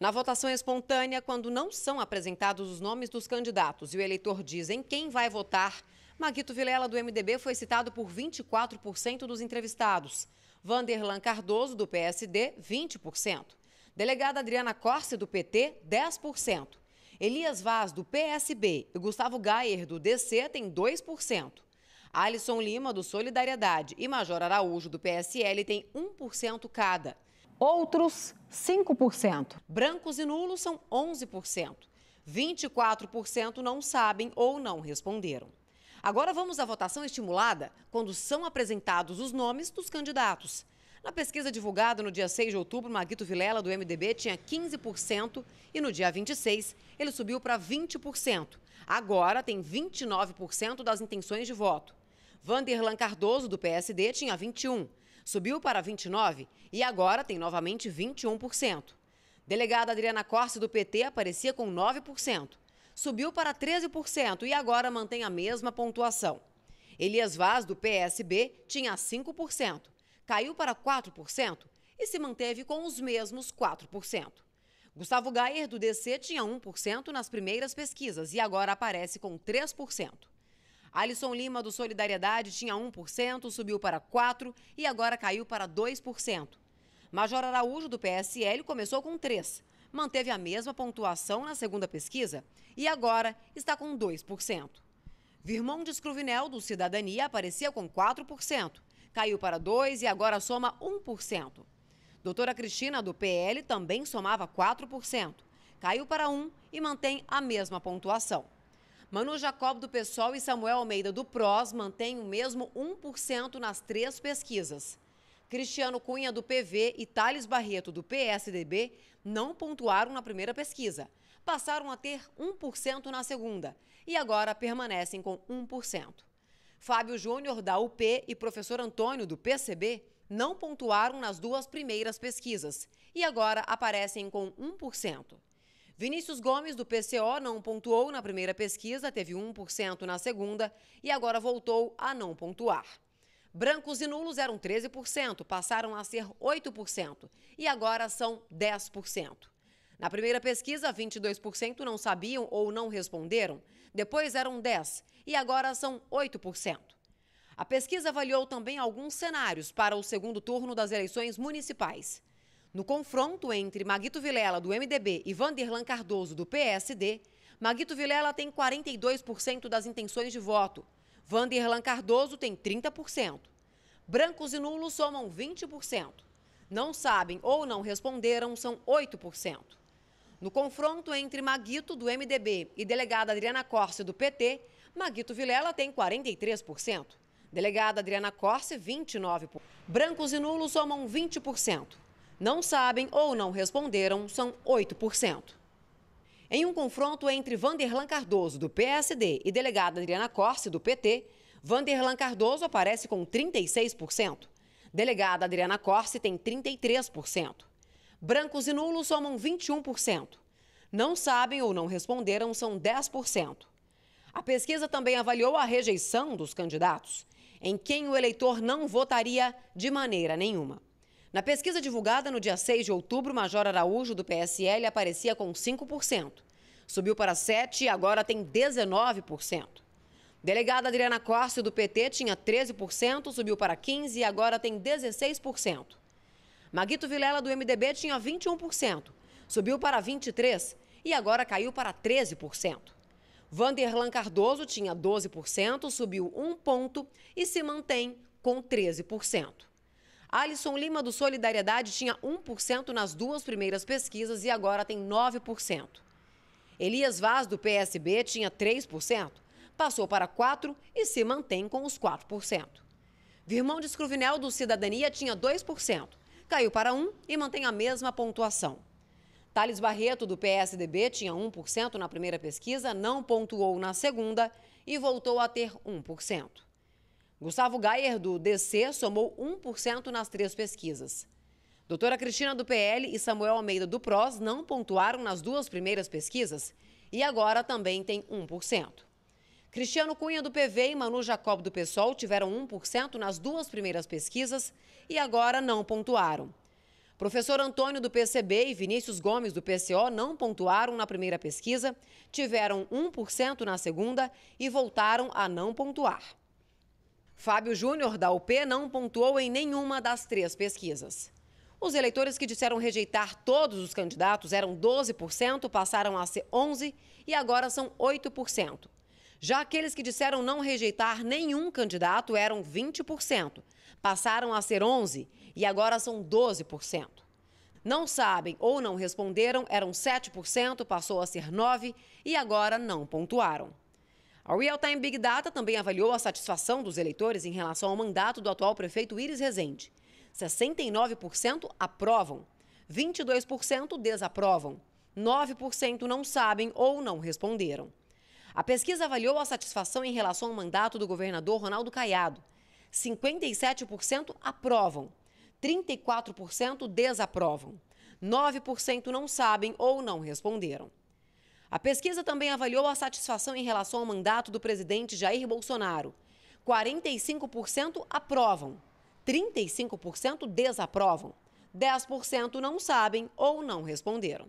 Na votação espontânea, quando não são apresentados os nomes dos candidatos e o eleitor diz em quem vai votar, Maguito Vilela, do MDB, foi citado por 24% dos entrevistados. Vanderlan Cardoso, do PSD, 20%. Delegada Adriana Corse, do PT, 10%. Elias Vaz, do PSB, e Gustavo Gayer, do DC, têm 2%. Alisson Lima, do Solidariedade, e Major Araújo, do PSL, têm 1% cada. Outros, 5%. Brancos e nulos são 11%. 24% não sabem ou não responderam. Agora vamos à votação estimulada, quando são apresentados os nomes dos candidatos. Na pesquisa divulgada no dia 6 de outubro, Maguito Vilela, do MDB, tinha 15% e no dia 26 ele subiu para 20%. Agora tem 29% das intenções de voto. Vanderlan Cardoso, do PSD, tinha 21, subiu para 29 e agora tem novamente 21%. Delegada Adriana Corse, do PT, aparecia com 9%, subiu para 13% e agora mantém a mesma pontuação. Elias Vaz, do PSB, tinha 5%, caiu para 4% e se manteve com os mesmos 4%. Gustavo Gayer, do DC, tinha 1% nas primeiras pesquisas e agora aparece com 3%. Alisson Lima, do Solidariedade, tinha 1%, subiu para 4% e agora caiu para 2%. Major Araújo, do PSL, começou com 3%, manteve a mesma pontuação na segunda pesquisa e agora está com 2%. Virmondes Cruvinel, do Cidadania, aparecia com 4%, caiu para 2% e agora soma 1%. Doutora Cristina, do PL, também somava 4%, caiu para 1% e mantém a mesma pontuação. Manu Jacob do PSOL e Samuel Almeida do PROS mantêm o mesmo 1% nas três pesquisas. Cristiano Cunha do PV e Thales Barreto do PSDB não pontuaram na primeira pesquisa. Passaram a ter 1% na segunda e agora permanecem com 1%. Fábio Júnior da UP e professor Antônio do PCB não pontuaram nas duas primeiras pesquisas e agora aparecem com 1%. Vinícius Gomes, do PCO, não pontuou na primeira pesquisa, teve 1% na segunda e agora voltou a não pontuar. Brancos e nulos eram 13%, passaram a ser 8% e agora são 10%. Na primeira pesquisa, 22% não sabiam ou não responderam, depois eram 10% e agora são 8%. A pesquisa avaliou também alguns cenários para o segundo turno das eleições municipais. No confronto entre Maguito Vilela, do MDB, e Vanderlan Cardoso, do PSD, Maguito Vilela tem 42% das intenções de voto. Vanderlan Cardoso tem 30%. Brancos e nulos somam 20%. Não sabem ou não responderam são 8%. No confronto entre Maguito, do MDB, e delegada Adriana Corse, do PT, Maguito Vilela tem 43%. Delegada Adriana Corse, 29%. Brancos e nulos somam 20% não sabem ou não responderam são 8%. Em um confronto entre Vanderlan Cardoso, do PSD, e delegada Adriana Corse, do PT, Vanderlan Cardoso aparece com 36%. Delegada Adriana Corse tem 33%. Brancos e nulos somam 21%. Não sabem ou não responderam são 10%. A pesquisa também avaliou a rejeição dos candidatos, em quem o eleitor não votaria de maneira nenhuma. Na pesquisa divulgada no dia 6 de outubro, Major Araújo, do PSL, aparecia com 5%. Subiu para 7% e agora tem 19%. Delegada Adriana Costa, do PT, tinha 13%, subiu para 15% e agora tem 16%. Maguito Vilela, do MDB, tinha 21%, subiu para 23% e agora caiu para 13%. Vanderlan Cardoso tinha 12%, subiu um ponto e se mantém com 13%. Alisson Lima do Solidariedade tinha 1% nas duas primeiras pesquisas e agora tem 9%. Elias Vaz do PSB tinha 3%, passou para 4% e se mantém com os 4%. Virmão de Escruvinel do Cidadania tinha 2%, caiu para 1% e mantém a mesma pontuação. Thales Barreto, do PSDB, tinha 1% na primeira pesquisa, não pontuou na segunda e voltou a ter 1%. Gustavo Gayer, do DC, somou 1% nas três pesquisas. Doutora Cristina, do PL, e Samuel Almeida, do PROS, não pontuaram nas duas primeiras pesquisas e agora também tem 1%. Cristiano Cunha, do PV, e Manu Jacob, do PSOL, tiveram 1% nas duas primeiras pesquisas e agora não pontuaram. Professor Antônio, do PCB, e Vinícius Gomes, do PCO, não pontuaram na primeira pesquisa, tiveram 1% na segunda e voltaram a não pontuar. Fábio Júnior, da UP, não pontuou em nenhuma das três pesquisas. Os eleitores que disseram rejeitar todos os candidatos eram 12%, passaram a ser 11% e agora são 8%. Já aqueles que disseram não rejeitar nenhum candidato eram 20%, passaram a ser 11% e agora são 12%. Não sabem ou não responderam eram 7%, passou a ser 9% e agora não pontuaram. A Real Time Big Data também avaliou a satisfação dos eleitores em relação ao mandato do atual prefeito Iris Rezende. 69% aprovam, 22% desaprovam, 9% não sabem ou não responderam. A pesquisa avaliou a satisfação em relação ao mandato do governador Ronaldo Caiado. 57% aprovam, 34% desaprovam, 9% não sabem ou não responderam. A pesquisa também avaliou a satisfação em relação ao mandato do presidente Jair Bolsonaro. 45% aprovam, 35% desaprovam, 10% não sabem ou não responderam.